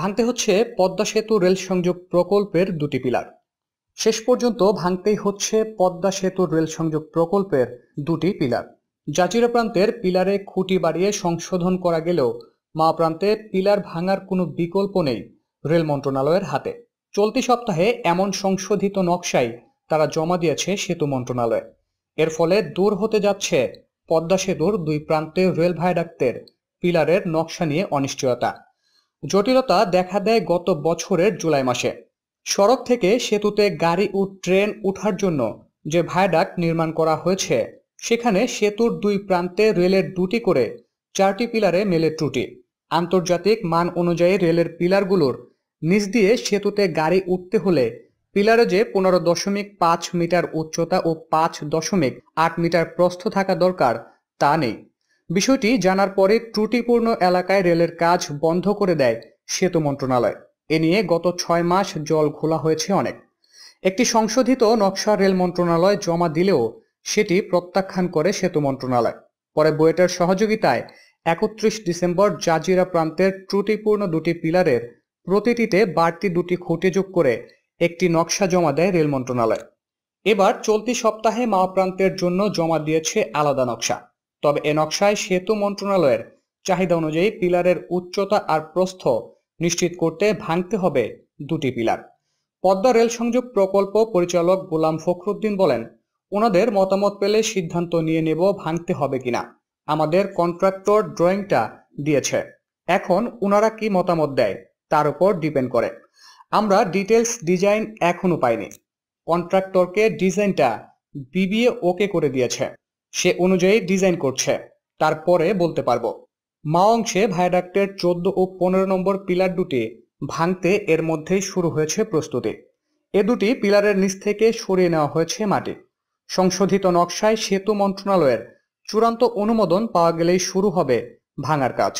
ভাঙতে হচ্ছে পদ্মা সেতু রেল সংযোগ প্রকল্পের দুটি পিলার শেষ পর্যন্ত ভাঙতেই হচ্ছে পদ্মা সেতু রেল সংযোগ প্রকল্পের দুটি পিলার জাজিরা প্রান্তের পিলারে খুঁটি বাড়িয়ে সংশোধন করা গেলেও মা প্রান্তে পিলার ভাঙার কোনো বিকল্প নেই রেল মন্ত্রণালয়ের হাতে চলতি সপ্তাহে এমন সংশোধিত নকশাই তারা জমা দিয়েছে সেতু মন্ত্রণালয়ে এর ফলে দূর হতে যাচ্ছে পদ্মা সেতুর দুই প্রান্তে রেল ভাইডাক্টের পিলারের নকশা নিয়ে অনিশ্চয়তা জটিলতা দেখা দেয় গত বছরের জুলাই মাসে সড়ক থেকে সেতুতে গাড়ি ও ট্রেন উঠার জন্য যে ভায়াডাক নির্মাণ করা হয়েছে সেখানে সেতুর দুই প্রান্তে রেলের দুটি করে চারটি পিলারে মেলে ত্রুটি আন্তর্জাতিক মান অনুযায়ী রেলের পিলারগুলোর নিচ দিয়ে সেতুতে গাড়ি উঠতে হলে পিলারে যে পনেরো দশমিক পাঁচ মিটার উচ্চতা ও পাঁচ দশমিক আট মিটার প্রস্থ থাকা দরকার তা নেই বিষয়টি জানার পরে ত্রুটিপূর্ণ এলাকায় রেলের কাজ বন্ধ করে দেয় সেতু মন্ত্রণালয় এ নিয়ে গত ছয় মাস জল খোলা হয়েছে অনেক একটি সংশোধিত নকশা রেল মন্ত্রণালয় জমা দিলেও সেটি প্রত্যাখ্যান করে সেতু মন্ত্রণালয় পরে বুয়েটের সহযোগিতায় একত্রিশ ডিসেম্বর জাজিরা প্রান্তের ত্রুটিপূর্ণ দুটি পিলারের প্রতিটিতে বাড়তি দুটি খুঁটি যোগ করে একটি নকশা জমা দেয় রেল মন্ত্রণালয় এবার চলতি সপ্তাহে মা প্রান্তের জন্য জমা দিয়েছে আলাদা নকশা তবে এ নকশায় সেতু মন্ত্রণালয়ের চাহিদা অনুযায়ী পিলারের উচ্চতা আর প্রস্থ নিশ্চিত করতে ভাঙতে হবে দুটি পিলার পদ্মা রেল সংযোগ প্রকল্প পরিচালক গোলাম ফখরুদ্দিন বলেন ওনাদের মতামত পেলে সিদ্ধান্ত নিয়ে নেব ভাঙতে হবে কিনা আমাদের কন্ট্রাক্টর ড্রয়িংটা দিয়েছে এখন ওনারা কি মতামত দেয় তার উপর ডিপেন্ড করে আমরা ডিটেলস ডিজাইন এখনো পাইনি কন্ট্রাক্টরকে ডিজাইনটা বিবিএ ওকে করে দিয়েছে সে অনুযায়ী ডিজাইন করছে তারপরে বলতে পারবো মা অংশে ভায়াডাক্টের চোদ্দ ও পনেরো নম্বর পিলার দুটি ভাঙতে এর মধ্যেই শুরু হয়েছে প্রস্তুতি এ দুটি পিলারের নিচ থেকে সরিয়ে নেওয়া হয়েছে মাটি সংশোধিত নকশায় সেতু মন্ত্রণালয়ের চূড়ান্ত অনুমোদন পাওয়া গেলেই শুরু হবে ভাঙার কাজ